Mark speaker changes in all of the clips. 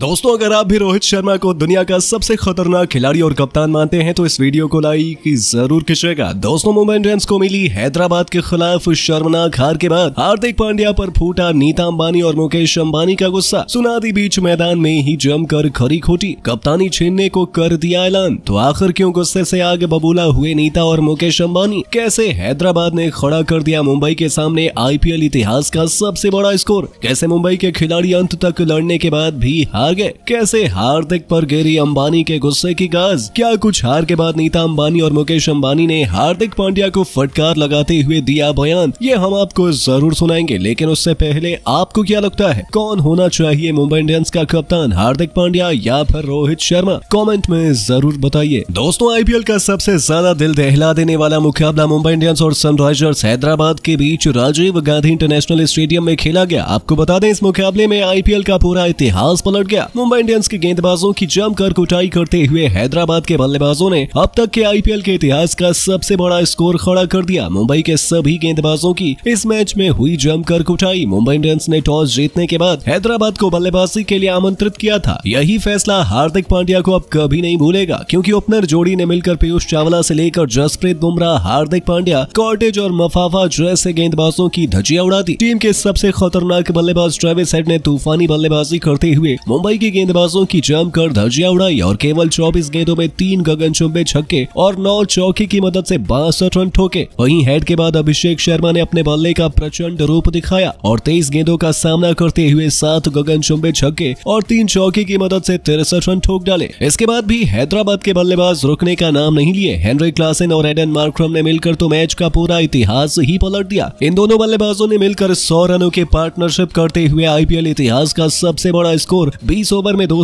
Speaker 1: दोस्तों अगर आप भी रोहित शर्मा को दुनिया का सबसे खतरनाक खिलाड़ी और कप्तान मानते हैं तो इस वीडियो को लाइक जरूर खींचेगा दोस्तों मुंबई इंडियंस को मिली हैदराबाद के खिलाफ शर्मनाक हार के बाद हार्दिक पांड्या पर फूटा नीता अंबानी और मुकेश अंबानी का गुस्सा सुनादी बीच मैदान में ही जमकर खरी खोटी कप्तानी छीनने को कर दिया ऐलान तो आखिर क्यों गुस्से ऐसी आगे बबूला हुए नीता और मुकेश अम्बानी कैसे हैदराबाद ने खड़ा कर दिया मुंबई के सामने आई इतिहास का सबसे बड़ा स्कोर कैसे मुंबई के खिलाड़ी अंत तक लड़ने के बाद भी हार हार गए कैसे हार्दिक पर गिरी अंबानी के गुस्से की गाज क्या कुछ हार के बाद नीता अंबानी और मुकेश अंबानी ने हार्दिक पांड्या को फटकार लगाते हुए दिया बयान ये हम आपको जरूर सुनाएंगे लेकिन उससे पहले आपको क्या लगता है कौन होना चाहिए मुंबई इंडियंस का कप्तान हार्दिक पांड्या या फिर रोहित शर्मा कमेंट में जरूर बताइए दोस्तों आईपीएल का सबसे ज्यादा दिल दहला देने वाला मुकाबला मुंबई इंडियंस और सनराइजर्स हैदराबाद के बीच राजीव गांधी इंटरनेशनल स्टेडियम में खेला गया आपको बता दें इस मुकाबले में आईपीएल का पूरा इतिहास पलट गया गया मुंबई इंडियंस के गेंदबाजों की जमकर कुटाई करते हुए हैदराबाद के बल्लेबाजों ने अब तक के आईपीएल के इतिहास का सबसे बड़ा स्कोर खड़ा कर दिया मुंबई के सभी गेंदबाजों की इस मैच में हुई जमकर कुटाई मुंबई इंडियंस ने टॉस जीतने के बाद हैदराबाद को बल्लेबाजी के लिए आमंत्रित किया था यही फैसला हार्दिक पांड्या को अब कभी नहीं भूलेगा क्योंकि ओपनर जोड़ी ने मिलकर पीयूष चावला से लेकर जसप्रीत बुमराह हार्दिक पांड्या कॉटेज और मफाफा जैसे गेंदबाजों की धजिया उड़ा दी टीम के सबसे खतरनाक बल्लेबाज ट्रेविस हेड ने तूफानी बल्लेबाजी करते हुए मुंबई मुंबई के गेंदबाजों की जमकर धजिया उड़ाई और केवल चौबीस गेंदों में तीन चुम्बे छक्के और नौ चौकी की मदद से बासठ रन ठोके वहीं हेड के बाद अभिषेक शर्मा ने अपने बल्ले का प्रचंड रूप दिखाया और तेईस गेंदों का सामना करते हुए सात चुम्बे छक्के और तीन चौकी की मदद ऐसी तिरसठ रन ठोक डाले इसके बाद भी हैदराबाद के बल्लेबाज रुकने का नाम नहीं लिए हेनरी क्लासन और एडन मार्क्रम ने मिलकर तो मैच का पूरा इतिहास ही पलट दिया इन दोनों बल्लेबाजों ने मिलकर सौ रनों के पार्टनरशिप करते हुए आईपीएल इतिहास का सबसे बड़ा स्कोर बीस ओवर में दो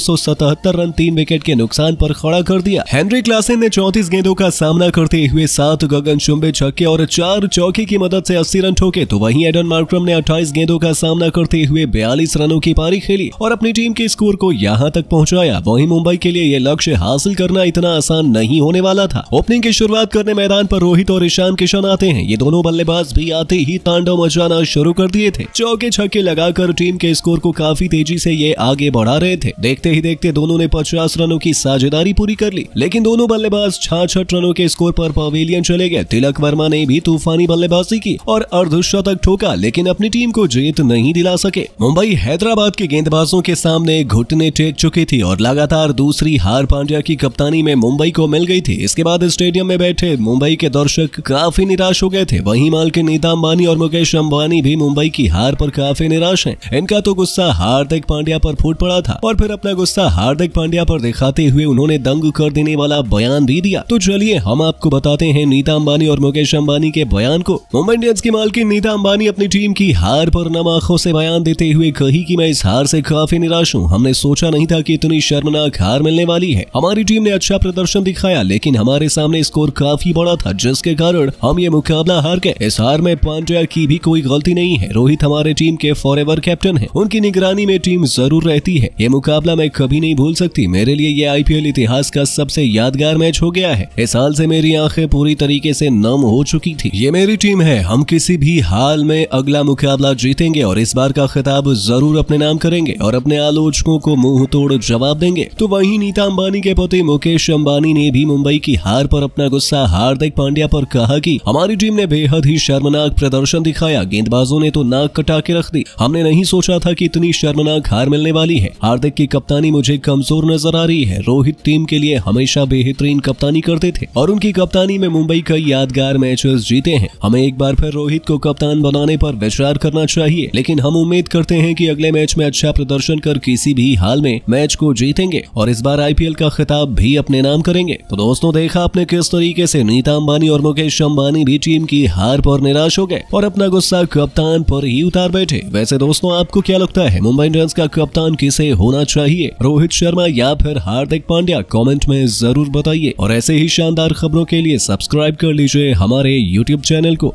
Speaker 1: रन तीन विकेट के नुकसान पर खड़ा कर दिया हेनरी क्लासन ने चौतीस गेंदों का सामना करते हुए सात गगन चुंबे छक्के और चार चौके की मदद से अस्सी रन ठोके तो वहीं एडन मार्क्रम ने अट्ठाईस गेंदों का सामना करते हुए बयालीस रनों की पारी खेली और अपनी टीम के स्कोर को यहाँ तक पहुँचाया वही मुंबई के लिए ये लक्ष्य हासिल करना इतना आसान नहीं होने वाला था ओपनिंग की शुरुआत करने मैदान पर रोहित और ईशान किशन आते हैं ये दोनों बल्लेबाज भी आते ही तांडव मचाना शुरू कर दिए थे चौके छक्के लगाकर टीम के स्कोर को काफी तेजी से ये आगे बढ़ा रहे थे देखते ही देखते दोनों ने पचास रनों की साझेदारी पूरी कर ली लेकिन दोनों बल्लेबाज छाछठ रनों के स्कोर पर पवेलियन चले गए तिलक वर्मा ने भी तूफानी बल्लेबाजी की और अर्धशतक ठोका लेकिन अपनी टीम को जीत नहीं दिला सके मुंबई हैदराबाद के गेंदबाजों के सामने घुटने टेक चुकी थी और लगातार दूसरी हार पांड्या की कप्तानी में मुंबई को मिल गई थी इसके बाद स्टेडियम में बैठे मुंबई के दर्शक काफी निराश हो गए थे वहीं माल के नीता अंबानी और मुकेश अंबानी भी मुंबई की हार पर काफी निराश हैं। इनका तो गुस्सा हार्दिक पांड्या पर फूट पड़ा था था और फिर अपना गुस्सा हार्दिक पांड्या पर दिखाते हुए उन्होंने दंग कर देने वाला बयान भी दिया तो चलिए हम आपको बताते हैं नीता अंबानी और मुकेश अंबानी के बयान को मुंबई इंडियंस की मालकिन नीता अंबानी अपनी टीम की हार पर नम आंखों से बयान देते हुए कही की मैं इस हार से काफी निराश हूँ हमने सोचा नहीं था की इतनी शर्मनाक हार मिलने वाली है हमारी टीम ने अच्छा प्रदर्शन दिखाया लेकिन हमारे सामने स्कोर काफी बड़ा था जिसके कारण हम ये मुकाबला हार गए इस हार में पांड्या की भी कोई गलती नहीं है रोहित हमारे टीम के फॉर कैप्टन है उनकी निगरानी में टीम जरूर रहती है ये मुकाबला मैं कभी नहीं भूल सकती मेरे लिए ये आईपीएल इतिहास का सबसे यादगार मैच हो गया है इस साल से मेरी आंखें पूरी तरीके से नम हो चुकी थी ये मेरी टीम है हम किसी भी हाल में अगला मुकाबला जीतेंगे और इस बार का खिताब जरूर अपने नाम करेंगे और अपने आलोचकों को मुंह तोड़ जवाब देंगे तो वहीं नीता अंबानी के पति मुकेश अंबानी ने भी मुंबई की हार पर अपना गुस्सा हार्दिक पांड्या पर कहा कि हमारी टीम ने बेहद ही शर्मनाक प्रदर्शन दिखाया गेंदबाजों ने तो नाक कटा के रख दी हमने नहीं सोचा था की इतनी शर्मनाक हार मिलने वाली है हार्दिक की कप्तानी मुझे कमजोर नजर आ रही है रोहित टीम के लिए हमेशा बेहतरीन कप्तानी करते थे और उनकी कप्तानी में मुंबई कई यादगार मैचेस जीते हैं हमें एक बार फिर रोहित को कप्तान बनाने पर विचार करना चाहिए लेकिन हम उम्मीद करते हैं कि अगले मैच में अच्छा प्रदर्शन कर किसी भी हाल में मैच को जीतेंगे और इस बार आई का खिताब भी अपने नाम करेंगे तो दोस्तों देखा आपने किस तरीके ऐसी नीता अम्बानी और मुकेश अम्बानी भी टीम की हार पर निराश हो गए और अपना गुस्सा कप्तान पर ही उतार बैठे वैसे दोस्तों आपको क्या लगता है मुंबई इंडियंस का कप्तान किसे होना चाहिए रोहित शर्मा या फिर हार्दिक पांड्या कमेंट में जरूर बताइए और ऐसे ही शानदार खबरों के लिए सब्सक्राइब कर लीजिए हमारे यूट्यूब चैनल को